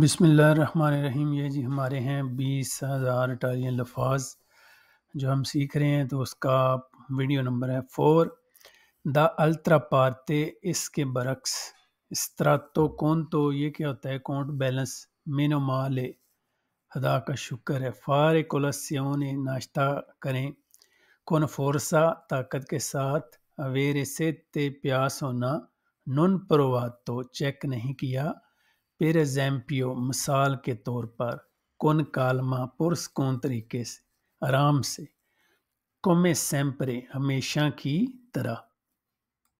बिसमीम ये जी हमारे हैं बीस हज़ार इटालियन लफाज जो हम सीख रहे हैं तो उसका वीडियो नंबर है फोर द अल्ट्रा पार्ते इसके बरक्स तो कौन तो ये क्या होता है काउंट बैलेंस मेनो माले हदा का शुक्र है फार कोलस्यों नाश्ता करें कौन फोरसा ताकत के साथ अवेरे से ते प्यास होना नन प्रोवा तो चेक नहीं किया पेरेजैम्पियो मिसाल के तौर पर कुन कालमा पुरस्कून तरीके से आराम से कोमे सैम्परे हमेशा की तरह